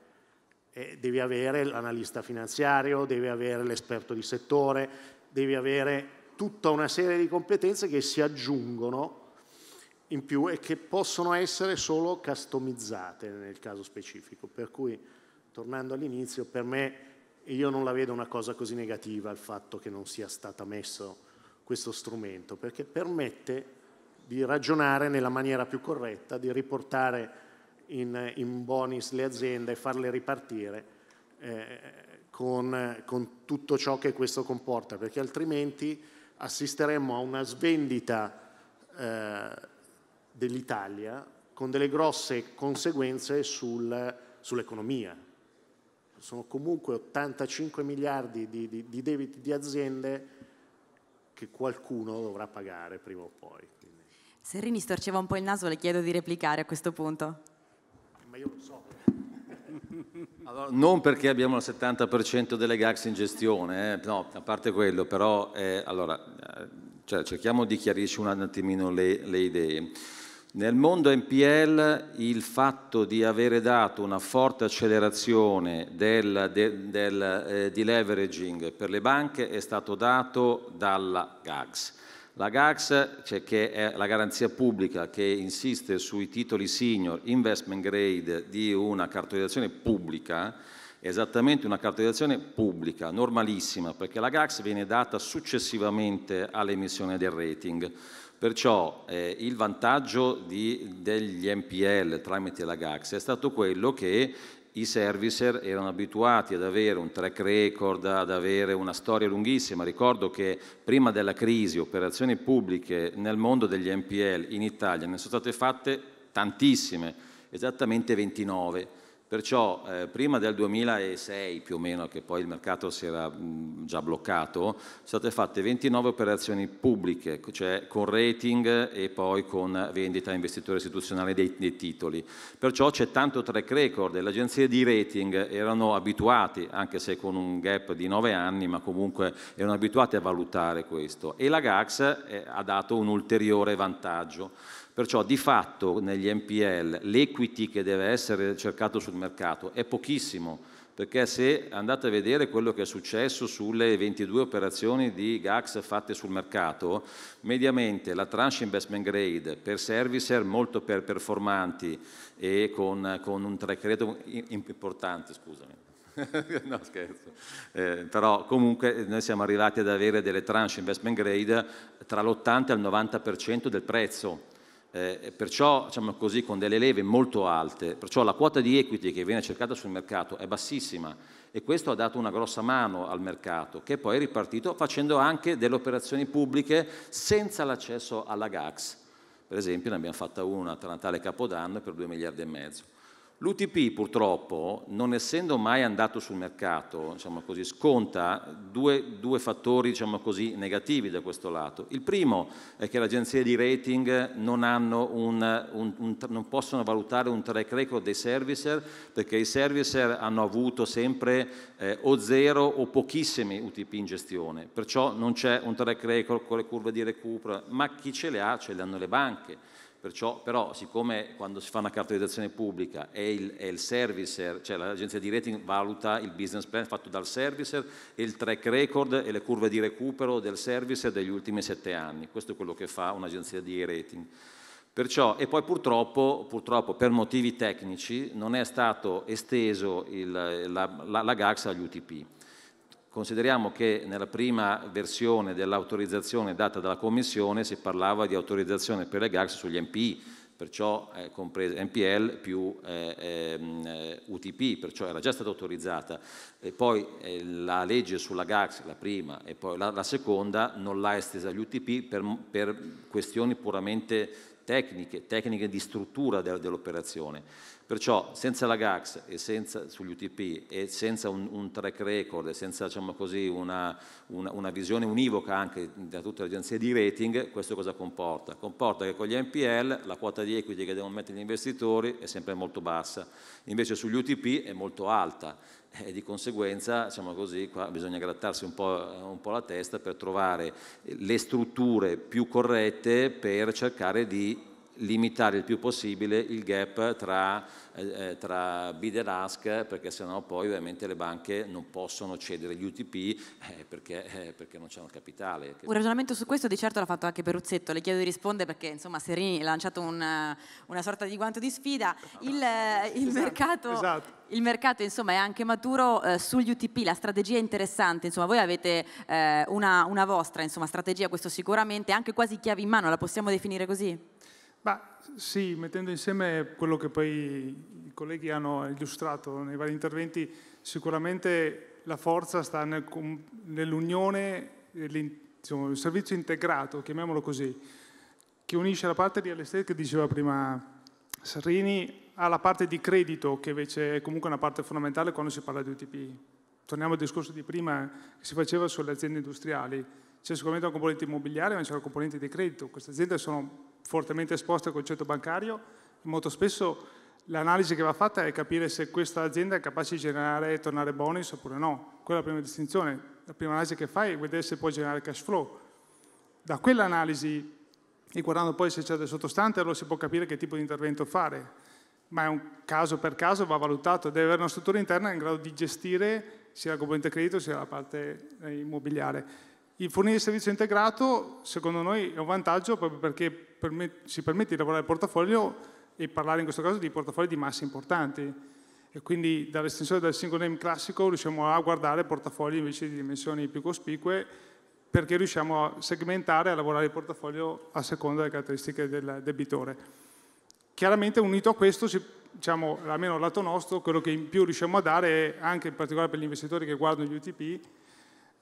eh, devi avere l'analista finanziario, devi avere l'esperto di settore, devi avere tutta una serie di competenze che si aggiungono in più e che possono essere solo customizzate nel caso specifico. Per cui, tornando all'inizio, per me io non la vedo una cosa così negativa il fatto che non sia stato messo questo strumento, perché permette di ragionare nella maniera più corretta, di riportare in, in bonis le aziende e farle ripartire eh, con, con tutto ciò che questo comporta, perché altrimenti assisteremmo a una svendita eh, dell'Italia con delle grosse conseguenze sul, sull'economia. Sono comunque 85 miliardi di, di, di, debiti di aziende che qualcuno dovrà pagare prima o poi. Quindi. Serrini storceva un po' il naso, le chiedo di replicare a questo punto. Ma io lo so. Allora, non perché abbiamo il 70% delle GACS in gestione, eh? no, a parte quello, però eh, allora, eh, cioè, cerchiamo di chiarirci un attimino le, le idee. Nel mondo NPL il fatto di avere dato una forte accelerazione del, de, del eh, deleveraging per le banche è stato dato dalla GAGS. La GAGS, cioè che è la garanzia pubblica che insiste sui titoli senior investment grade di una cartolizzazione pubblica, esattamente una cartolizzazione pubblica, normalissima, perché la GAGS viene data successivamente all'emissione del rating. Perciò eh, il vantaggio di, degli MPL tramite la GAX è stato quello che i servicer erano abituati ad avere un track record, ad avere una storia lunghissima. Ricordo che prima della crisi operazioni pubbliche nel mondo degli MPL in Italia ne sono state fatte tantissime, esattamente 29 Perciò eh, prima del 2006 più o meno, che poi il mercato si era mh, già bloccato, sono state fatte 29 operazioni pubbliche, cioè con rating e poi con vendita a investitore istituzionale dei, dei titoli. Perciò c'è tanto track record, le agenzie di rating erano abituate, anche se con un gap di 9 anni, ma comunque erano abituate a valutare questo. E la GAX eh, ha dato un ulteriore vantaggio Perciò di fatto negli NPL l'equity che deve essere cercato sul mercato è pochissimo, perché se andate a vedere quello che è successo sulle 22 operazioni di GAX fatte sul mercato, mediamente la tranche investment grade per servicer molto per performanti e con, con un track record importante, scusami, no scherzo, eh, però comunque noi siamo arrivati ad avere delle tranche investment grade tra l'80 e il 90% del prezzo eh, perciò diciamo così, con delle leve molto alte, perciò la quota di equity che viene cercata sul mercato è bassissima e questo ha dato una grossa mano al mercato che poi è ripartito facendo anche delle operazioni pubbliche senza l'accesso alla GAX. Per esempio ne abbiamo fatta una tra Natale e Capodanno per 2 miliardi e mezzo. L'UTP purtroppo, non essendo mai andato sul mercato, diciamo così, sconta due, due fattori diciamo così, negativi da questo lato. Il primo è che le agenzie di rating non, un, un, un, non possono valutare un track record dei servicer perché i servicer hanno avuto sempre eh, o zero o pochissimi UTP in gestione, perciò non c'è un track record con le curve di recupero, ma chi ce le ha ce le hanno le banche Perciò, però, siccome quando si fa una cartellizzazione pubblica è il, il, servicer, cioè l'agenzia di rating valuta il business plan fatto dal servicer e il track record e le curve di recupero del servicer degli ultimi sette anni. Questo è quello che fa un'agenzia di rating. Perciò, e poi purtroppo, purtroppo, per motivi tecnici non è stato esteso il, la, la, la GAX agli UTP. Consideriamo che nella prima versione dell'autorizzazione data dalla Commissione si parlava di autorizzazione per le GARS sugli MPI, perciò eh, comprese MPL più eh, ehm, eh, UTP, perciò era già stata autorizzata. E poi eh, la legge sulla GARS, la prima, e poi la, la seconda, non l'ha estesa agli UTP per, per questioni puramente tecniche, tecniche di struttura de, dell'operazione. Perciò senza la GAX e senza, sugli UTP e senza un, un track record e senza diciamo così, una, una, una, visione univoca anche da tutte le agenzie di rating, questo cosa comporta? Comporta che con gli NPL la quota di equity che devono mettere gli investitori è sempre molto bassa, invece sugli UTP è molto alta e di conseguenza diciamo così, bisogna grattarsi un po', un po', la testa per trovare le strutture più corrette per cercare di limitare il più possibile il gap tra, eh, eh tra bid ed ask perché sennò poi ovviamente le banche non possono cedere gli UTP eh, perché, eh, perché, non c'è un capitale. Un ragionamento su questo di certo l'ha fatto anche Peruzzetto, le chiedo di rispondere perché insomma Serini ha lanciato un, eh, una sorta di guanto di sfida, il, eh, il, mercato, esatto. il mercato... insomma è anche maturo sugli UTP, la strategia è interessante, insomma voi avete una, una vostra insomma, strategia, questo sicuramente, anche quasi chiave in mano, la possiamo definire così? Bah, sì, mettendo insieme quello che poi i colleghi hanno illustrato nei vari interventi, sicuramente la forza sta nel, nell'unione, insomma, il servizio integrato, chiamiamolo così, che unisce la parte di all'estate che diceva prima Sarrini alla parte di credito, che invece è comunque una parte fondamentale quando si parla di UTP. Torniamo al discorso di prima che si faceva sulle aziende industriali. C'è sicuramente una componente immobiliare, ma c'è una componente di credito. Queste aziende sono fortemente esposte al concetto bancario, molto spesso l'analisi che va fatta è capire se questa azienda è capace di generare e tornare bonus oppure no. Quella è la prima distinzione. La prima analisi che fai è vedere se può generare cash flow. Da quell'analisi e guardando poi se c'è del sottostante, allora si può capire che tipo di intervento fare. Ma è un caso per caso, va valutato. Deve avere una struttura interna in grado di gestire sia la componente credito sia la parte eh, immobiliare. Il fornire il servizio integrato, secondo noi, è un vantaggio proprio perché permet si permette di lavorare il portafoglio e parlare in questo caso di portafogli di masse importanti. E quindi dall'estensione del single name classico riusciamo a guardare portafogli invece di dimensioni più cospicue perché riusciamo a segmentare e a lavorare il portafoglio a seconda delle caratteristiche del debitore. Chiaramente unito a questo, diciamo, almeno dal lato nostro, quello che in più riusciamo a dare, anche in particolare per gli investitori che guardano gli UTP,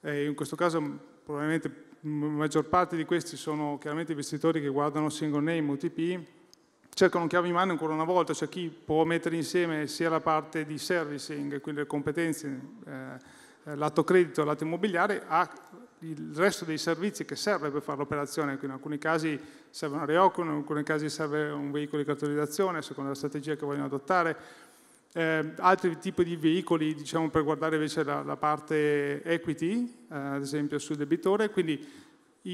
eh, in questo caso probabilmente maggior parte di questi sono chiaramente investitori che guardano single name, UTP, cercano un chiave in mano ancora una volta, cioè chi può mettere insieme sia la parte di servicing, quindi le competenze, eh, eh, lato credito, lato immobiliare, a il resto dei servizi che serve per fare l'operazione, in alcuni casi serve una reoc, in alcuni casi serve un veicolo di cartolarizzazione, secondo la strategia che vogliono adottare, eh, altri tipi di veicoli, diciamo per guardare invece la, la parte equity, eh, ad esempio sul debitore, quindi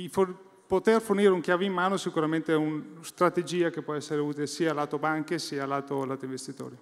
for poter fornire un chiave in mano sicuramente è una strategia che può essere utile sia lato banche sia lato, lato investitori.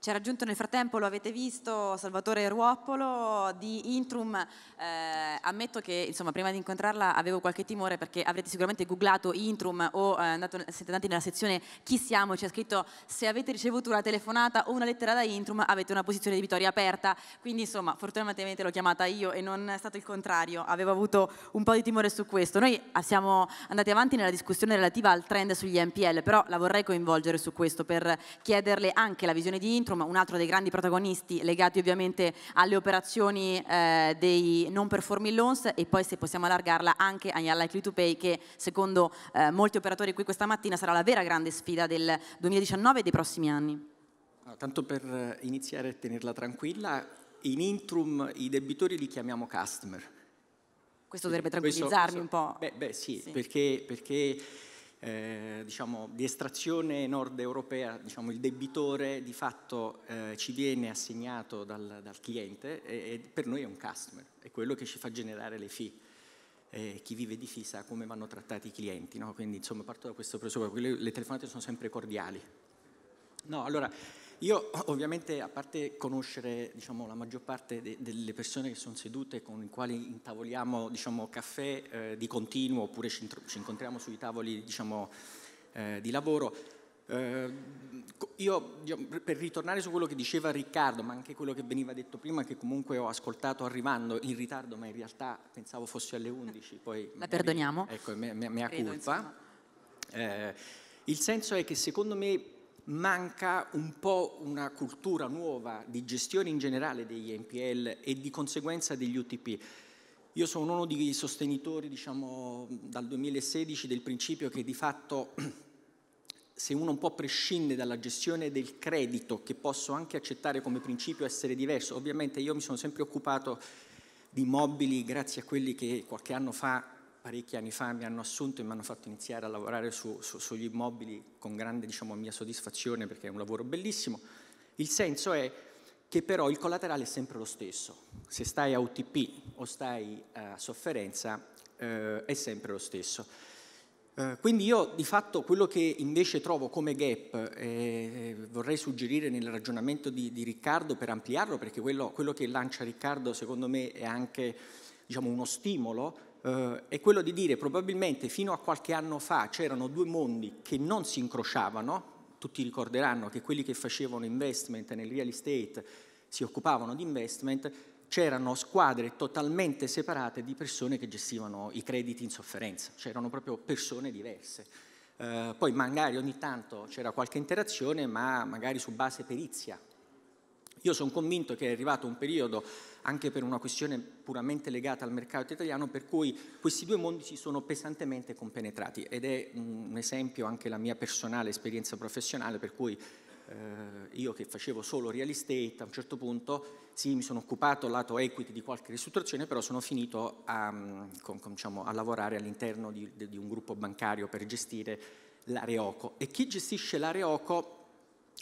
Ci ha raggiunto nel frattempo, lo avete visto, Salvatore Ruoppolo di Intrum. Eh, ammetto che insomma, prima di incontrarla avevo qualche timore perché avrete sicuramente googlato Intrum o eh, andato, siete andati nella sezione Chi siamo, c'è scritto se avete ricevuto una telefonata o una lettera da Intrum avete una posizione di vittoria aperta. Quindi insomma fortunatamente l'ho chiamata io e non è stato il contrario, avevo avuto un po' di timore su questo. Noi ah, siamo andati avanti nella discussione relativa al trend sugli NPL, però la vorrei coinvolgere su questo per chiederle anche la visione di Intrum Centrum, un altro dei grandi protagonisti legati ovviamente alle operazioni eh, dei non performing loans e poi se possiamo allargarla anche agli unlikely to pay che secondo eh, molti operatori qui questa mattina sarà la vera grande sfida del 2019 e dei prossimi anni. Tanto per eh, iniziare a tenerla tranquilla, in Intrum i debitori li chiamiamo customer. Questo dovrebbe tranquillizzarmi questo, questo, un po'. Beh, beh sì, sì. perché, perché eh, diciamo, di estrazione nord europea, diciamo, il debitore di fatto eh, ci viene assegnato dal, dal cliente e, e, per noi è un customer, è quello che ci fa generare le fee. Eh, chi vive di fee sa come vanno trattati i clienti, no? quindi insomma parto da questo presupposto, le telefonate sono sempre cordiali. No, allora, io ovviamente, a parte conoscere diciamo, la maggior parte de delle persone che sono sedute con le quali intavoliamo diciamo, caffè eh, di continuo oppure ci, ci incontriamo sui tavoli diciamo, eh, di lavoro, eh, io, per ritornare su quello che diceva Riccardo, ma anche quello che veniva detto prima, che comunque ho ascoltato arrivando in ritardo, ma in realtà pensavo fosse alle 11, poi... La perdoniamo. Ecco, mea, mea, colpa. Eh, il senso è che secondo me manca un po' una cultura nuova di gestione in generale degli NPL e di conseguenza degli UTP. Io sono uno dei sostenitori, diciamo, dal 2016 del principio che di fatto se uno un po' prescinde dalla gestione del credito, che posso anche accettare come principio essere diverso, ovviamente io mi sono sempre occupato di immobili grazie a quelli che qualche anno fa parecchi anni fa mi hanno assunto e mi hanno fatto iniziare a lavorare su, su, sugli immobili con grande diciamo, mia soddisfazione perché è un lavoro bellissimo. Il senso è che però il collaterale è sempre lo stesso. Se stai a UTP o stai a sofferenza eh, è sempre lo stesso. Eh, quindi io di fatto quello che invece trovo come gap eh, vorrei suggerire nel ragionamento di, di Riccardo per ampliarlo perché quello, quello, che lancia Riccardo secondo me è anche diciamo, uno stimolo eh, è quello di dire probabilmente fino a qualche anno fa c'erano due mondi che non si incrociavano, tutti ricorderanno che quelli che facevano investment nel real estate si occupavano di investment, c'erano squadre totalmente separate di persone che gestivano i crediti in sofferenza, c'erano proprio persone diverse. Eh, poi magari ogni tanto c'era qualche interazione, ma magari su base perizia. Io sono convinto che è arrivato un periodo anche per una questione puramente legata al mercato italiano, per cui questi due mondi si sono pesantemente compenetrati ed è un esempio anche la mia personale esperienza professionale, per cui eh, io che facevo solo real estate a un certo punto sì mi sono occupato lato equity di qualche ristrutturazione però sono finito a, con, con, diciamo, a lavorare all'interno di, di, un gruppo bancario per gestire l'area OCO e chi gestisce l'area OCO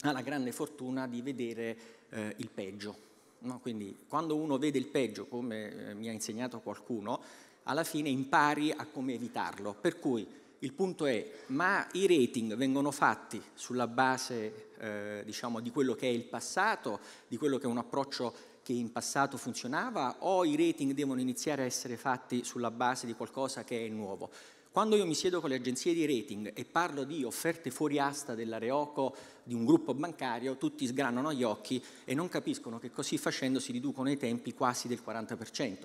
ha la grande fortuna di vedere eh, il peggio No? Quindi quando uno vede il peggio, come eh, mi ha insegnato qualcuno, alla fine impari a come evitarlo. Per cui il punto è, ma i rating vengono fatti sulla base eh, diciamo, di quello che è il passato, di quello che è un approccio che in passato funzionava, o i rating devono iniziare a essere fatti sulla base di qualcosa che è nuovo? Quando io mi siedo con le agenzie di rating e parlo di offerte fuori asta dell'areoco di un gruppo bancario, tutti sgranano gli occhi e non capiscono che così facendo si riducono i tempi quasi del 40%.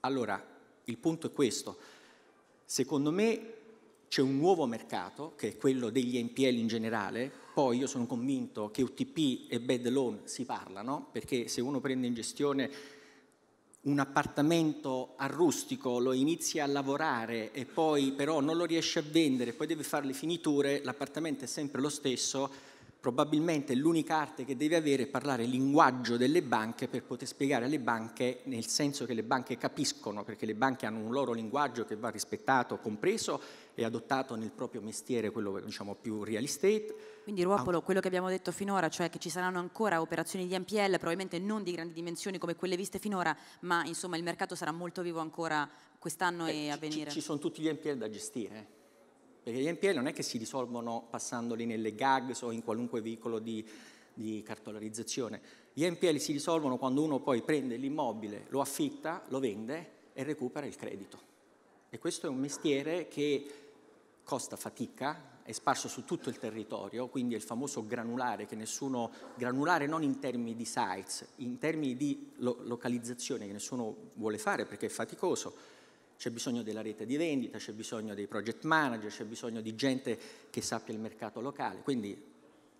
Allora, il punto è questo. Secondo me c'è un nuovo mercato, che è quello degli NPL in generale, poi io sono convinto che UTP e bad loan si parlano, perché se uno prende in gestione un appartamento a rustico, lo inizia a lavorare e poi però non lo riesce a vendere, poi deve fare le finiture, l'appartamento è sempre lo stesso, probabilmente l'unica arte che deve avere è parlare il linguaggio delle banche per poter spiegare alle banche nel senso che le banche capiscono, perché le banche hanno un loro linguaggio che va rispettato, compreso e adottato nel proprio mestiere, quello diciamo più real estate quindi Ruopolo, quello che abbiamo detto finora, cioè che ci saranno ancora operazioni di NPL, probabilmente non di grandi dimensioni come quelle viste finora, ma insomma il mercato sarà molto vivo ancora quest'anno e a venire. Ci, ci sono tutti gli NPL da gestire. Eh. Perché gli NPL non è che si risolvono passandoli nelle GAGs o in qualunque veicolo di, di cartolarizzazione. Gli NPL si risolvono quando uno poi prende l'immobile, lo affitta, lo vende e recupera il credito. E questo è un mestiere che costa fatica, è sparso su tutto il territorio, quindi è il famoso granulare, che nessuno, granulare non in termini di sites, in termini di lo, localizzazione che nessuno vuole fare perché è faticoso, c'è bisogno della rete di vendita, c'è bisogno dei project manager, c'è bisogno di gente che sappia il mercato locale, quindi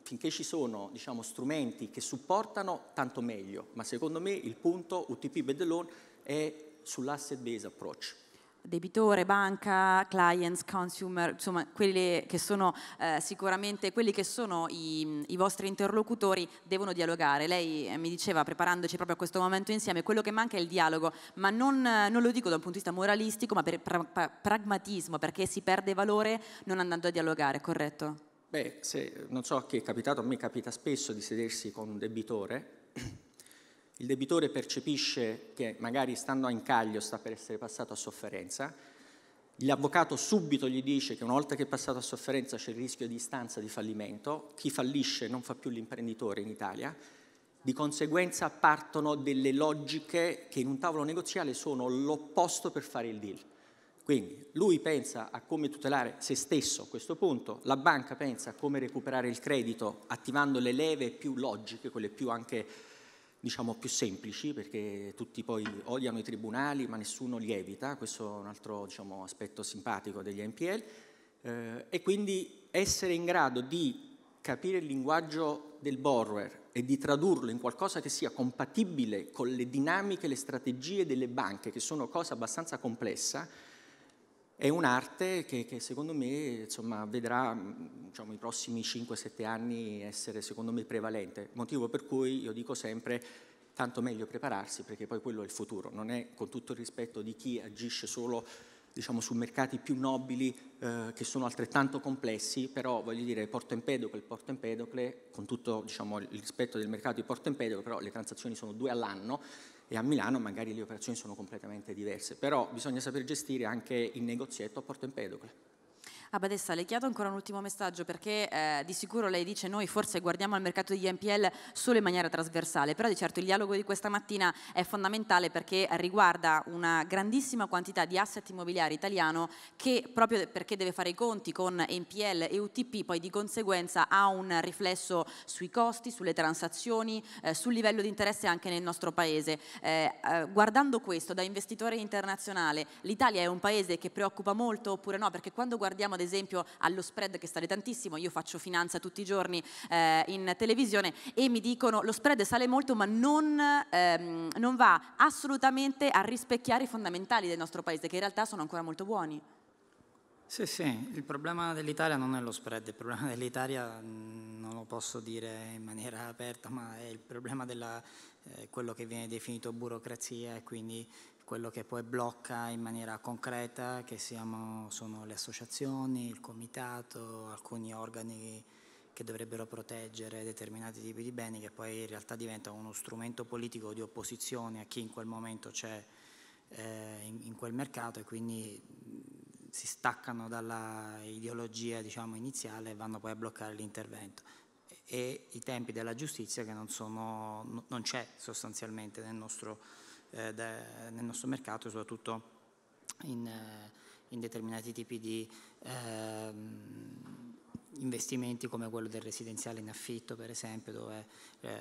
finché ci sono diciamo, strumenti che supportano, tanto meglio, ma secondo me il punto UTP Bedelon è sull'asset based approach debitore, banca, clients, consumer, insomma quelli che sono eh, sicuramente quelli che sono i, i, vostri interlocutori devono dialogare. Lei eh, mi diceva preparandoci proprio a questo momento insieme, quello che manca è il dialogo, ma non, eh, non lo dico da un punto di vista moralistico, ma per pra pra pragmatismo, perché si perde valore non andando a dialogare, corretto? Beh, se, non so che è capitato, a me capita spesso di sedersi con un debitore il debitore percepisce che magari stando a incaglio sta per essere passato a sofferenza, l'avvocato subito gli dice che una volta che è passato a sofferenza c'è il rischio di istanza di fallimento, chi fallisce non fa più l'imprenditore in Italia, di conseguenza partono delle logiche che in un tavolo negoziale sono l'opposto per fare il deal. Quindi lui pensa a come tutelare se stesso a questo punto, la banca pensa a come recuperare il credito attivando le leve più logiche, quelle più anche diciamo più semplici perché tutti poi odiano i tribunali ma nessuno li evita, questo è un altro diciamo, aspetto simpatico degli NPL eh, e quindi essere in grado di capire il linguaggio del borrower e di tradurlo in qualcosa che sia compatibile con le dinamiche, le strategie delle banche che sono cosa abbastanza complessa è un'arte che, che, secondo me insomma, vedrà mm, diciamo, i prossimi 5-7 anni essere secondo me prevalente, motivo per cui io dico sempre tanto meglio prepararsi perché poi quello è il futuro, non è con tutto il rispetto di chi agisce solo diciamo, su mercati più nobili eh, che sono altrettanto complessi, però voglio dire Porto Empedocle, Porto Empedocle, con tutto diciamo, il rispetto del mercato di Porto Empedocle, però le transazioni sono due all'anno, e a Milano magari le operazioni sono completamente diverse, però bisogna saper gestire anche il negozietto a Porto Empedocle. Abadessa, ah, le chiedo ancora un ultimo messaggio perché eh, di sicuro lei dice noi forse guardiamo al mercato degli NPL solo in maniera trasversale, però di certo il dialogo di questa mattina è fondamentale perché riguarda una grandissima quantità di asset immobiliari italiano che proprio perché deve fare i conti con NPL e UTP poi di conseguenza ha un riflesso sui costi, sulle transazioni, eh, sul livello di interesse anche nel nostro paese. Eh, eh guardando questo da investitore internazionale, l'Italia è un paese che preoccupa molto oppure no? Perché quando guardiamo esempio allo spread che sale tantissimo, io faccio finanza tutti i giorni eh, in televisione e mi dicono lo spread sale molto ma non, ehm, non va assolutamente a rispecchiare i fondamentali del nostro paese che in realtà sono ancora molto buoni. Sì, sì, il problema dell'Italia non è lo spread, il problema dell'Italia mm, non lo posso dire in maniera aperta, ma è il problema della eh, quello che viene definito burocrazia e quindi quello che poi blocca in maniera concreta, che siamo, sono le associazioni, il comitato, alcuni organi che dovrebbero proteggere determinati tipi di beni, che poi in realtà diventano uno strumento politico di opposizione a chi in quel momento c'è eh, in, in, quel mercato e quindi si staccano dalla ideologia diciamo, iniziale e vanno poi a bloccare l'intervento. E, e i tempi della giustizia che non, sono, non c'è sostanzialmente nel nostro eh, da, nel nostro mercato, soprattutto in, eh, in determinati tipi di ehm, investimenti come quello del residenziale in affitto per esempio dove eh,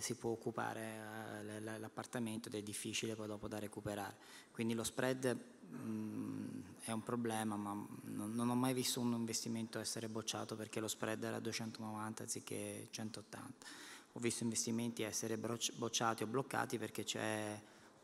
si può occupare eh, l'appartamento ed è difficile poi dopo da recuperare quindi lo spread mh, mm, è un problema ma non, non, ho mai visto un investimento essere bocciato perché lo spread era 290 anziché 180 ho visto investimenti essere bocciati o bloccati perché c'è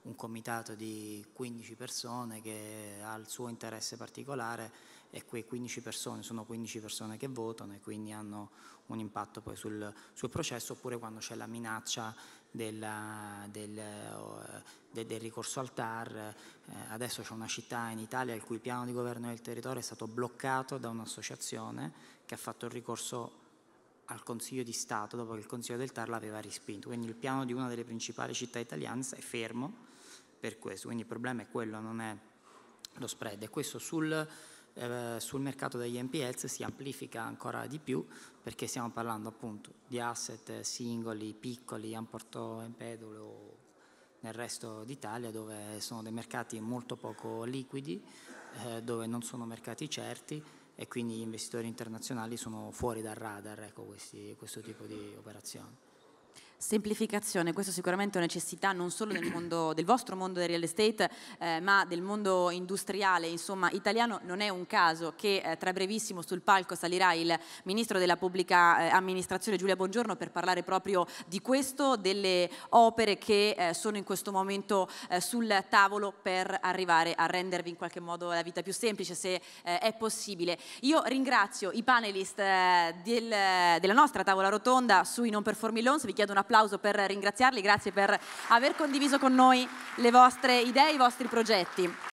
un comitato di 15 persone che ha il suo interesse particolare e quei 15 persone sono 15 persone che votano e quindi hanno un impatto poi sul, sul processo oppure quando c'è la minaccia della, del, eh, de, del, ricorso al TAR. Eh, adesso c'è una città in Italia il cui piano di governo del territorio è stato bloccato da un'associazione che ha fatto il ricorso al Consiglio di Stato dopo che il Consiglio del TAR l'aveva rispinto. Quindi il piano di una delle principali città italiane è fermo per questo. Quindi il problema è quello, non è lo spread. E questo sul, eh, sul mercato degli NPLs si amplifica ancora di più perché stiamo parlando appunto di asset singoli, piccoli, a Porto Empedulo o nel resto d'Italia dove sono dei mercati molto poco liquidi, eh, dove non sono mercati certi e quindi gli investitori internazionali sono fuori dal radar ecco, questi, questo tipo di operazioni. Semplificazione, questo sicuramente è una necessità non solo del, mondo, del vostro mondo del real estate, eh, ma del mondo industriale, insomma, italiano. Non è un caso che eh, tra brevissimo sul palco salirà il ministro della pubblica eh, amministrazione Giulia Buongiorno per parlare proprio di questo, delle opere che eh, sono in questo momento eh, sul tavolo per arrivare a rendervi in qualche modo la vita più semplice, se eh, è possibile. Io ringrazio i panelist del, della nostra tavola rotonda sui non performing loans, vi chiedo una applauso per ringraziarli, grazie per aver condiviso con noi le vostre idee, i vostri progetti.